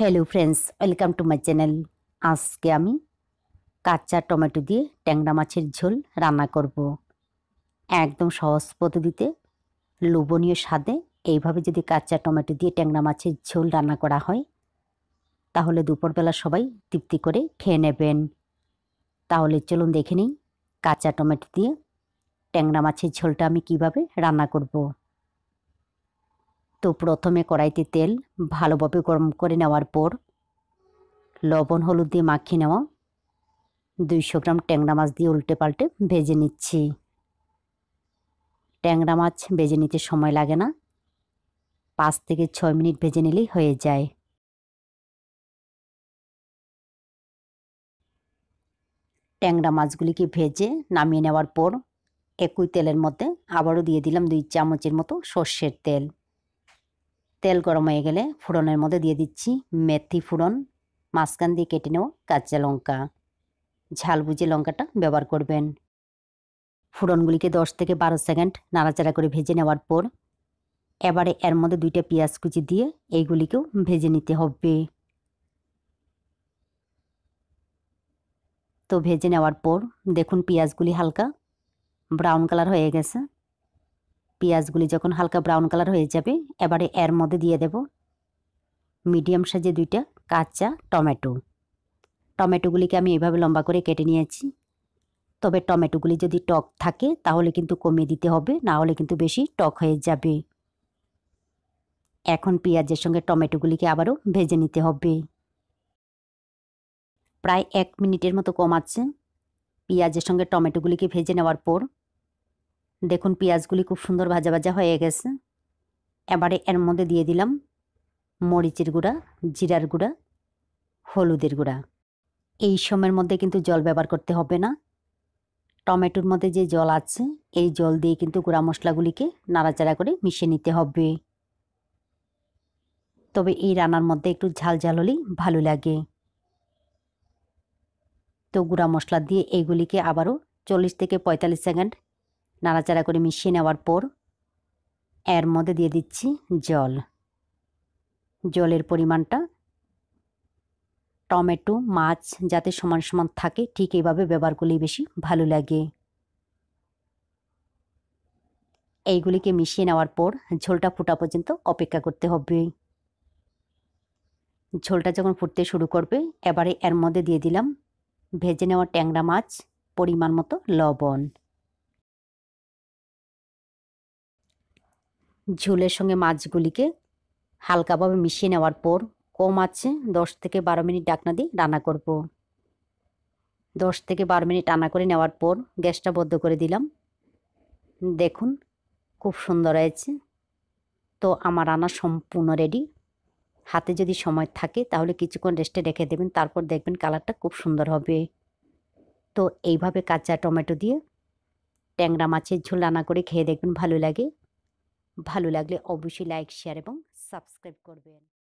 Hello friends welcome to my channel আজকে আমি কাঁচা টমেটো দিয়ে ট্যাংরা মাছের ঝোল রান্না করব। একদম সহজ পদ্ধতিতে লোভনীয় স্বাদে এইভাবে যদি কাঁচা টমেটো দিয়ে ট্যাংরা মাছের ঝোল রান্না করা হয় তাহলে দুপুরবেলা সবাই তৃপ্তি করে খেয়ে নেবেন তাহলে চলুন দেখে নিই কাঁচা টমেটো দিয়ে ট্যাংরা মাছের ঝোলটা আমি কিভাবে রান্না করব। তো প্রথমে কড়াইতে তেল ভালোভাবে গরম করে নেওয়ার পর লবণ হলুদ দিয়ে মাখিয়ে নেওয়া দুইশো গ্রাম ট্যাংরা মাছ দিয়ে উল্টে পাল্টে ভেজে নিচ্ছি ট্যাংরা মাছ ভেজে নিতে সময় লাগে না পাঁচ থেকে ছয় মিনিট ভেজে নিলেই হয়ে যায় ট্যাংরা মাছগুলিকে ভেজে নামিয়ে নেওয়ার পর একই তেলের মধ্যে আবারও দিয়ে দিলাম দুই চামচের মতো সর্ষের তেল তেল গরম হয়ে গেলে ফোড়নের মধ্যে দিয়ে দিচ্ছি মেথি ফোড়ন মাঝখান দিয়ে কেটে নেওয়া কাঁচা লঙ্কা ঝাল বুঝে লঙ্কাটা ব্যবহার করবেন ফোড়নগুলিকে দশ থেকে বারো সেকেন্ড নাড়াচাড়া করে ভেজে নেওয়ার পর এবারে এর মধ্যে দুইটা পেঁয়াজ কুচি দিয়ে এইগুলিকেও ভেজে নিতে হবে তো ভেজে নেওয়ার পর দেখুন পেঁয়াজগুলি হালকা ব্রাউন কালার হয়ে গেছে পেঁয়াজগুলি যখন হালকা ব্রাউন কালার হয়ে যাবে এবারে এর মধ্যে দিয়ে দেব মিডিয়াম সাইজে দুইটা কাঁচা টমেটো টমেটোগুলিকে আমি এভাবে লম্বা করে কেটে নিয়েছি তবে টমেটোগুলি যদি টক থাকে তাহলে কিন্তু কমিয়ে দিতে হবে না হলে কিন্তু বেশি টক হয়ে যাবে এখন পেঁয়াজের সঙ্গে টমেটোগুলিকে আবারও ভেজে নিতে হবে প্রায় এক মিনিটের মতো কম আছে পেঁয়াজের সঙ্গে টমেটোগুলিকে ভেজে নেওয়ার পর দেখুন পেঁয়াজগুলি খুব সুন্দর ভাজা ভাজা হয়ে গেছে এবারে এর মধ্যে দিয়ে দিলাম মরিচের গুঁড়া জিরার গুঁড়া হলুদের গুঁড়া এই সময়ের মধ্যে কিন্তু জল ব্যবহার করতে হবে না টমেটোর মধ্যে যে জল আছে এই জল দিয়ে কিন্তু গুঁড়া মশলাগুলিকে নাড়াচাড়া করে মিশিয়ে নিতে হবে তবে এই রান্নার মধ্যে একটু ঝাল ঝাল হলেই ভালো লাগে তো গুঁড়া মশলা দিয়ে এইগুলিকে আবারও চল্লিশ থেকে পঁয়তাল্লিশ সেকেন্ড নাড়াচাড়া করে মিশিয়ে নেওয়ার পর এর মধ্যে দিয়ে দিচ্ছি জল জলের পরিমাণটা টমেটো মাছ যাতে সমান সমান থাকে ঠিক এইভাবে ব্যবহার করলেই বেশি ভালো লাগে এইগুলিকে মিশিয়ে নেওয়ার পর ঝোলটা ফোটা পর্যন্ত অপেক্ষা করতে হবে ঝোলটা যখন ফুটতে শুরু করবে এবারে এর মধ্যে দিয়ে দিলাম ভেজে নেওয়া ট্যাংরা মাছ পরিমাণ মতো লবণ ঝোলের সঙ্গে মাছগুলিকে হালকাভাবে মিশিয়ে নেওয়ার পর কম আছে দশ থেকে বারো মিনিট ডাকনা দিয়ে রান্না করব দশ থেকে বারো মিনিট রান্না করে নেওয়ার পর গ্যাসটা বদ্ধ করে দিলাম দেখুন খুব সুন্দর হয়েছে তো আমার রান্না সম্পূর্ণ রেডি হাতে যদি সময় থাকে তাহলে কিছুক্ষণ রেস্টে রেখে দেবেন তারপর দেখবেন কালারটা খুব সুন্দর হবে তো এইভাবে কাঁচা টমেটো দিয়ে ট্যাংরা মাছের ঝোল রান্না করে খেয়ে দেখবেন ভালো লাগে ভালো লাগলে অবশ্যই লাইক শেয়ার এবং সাবস্ক্রাইব করবেন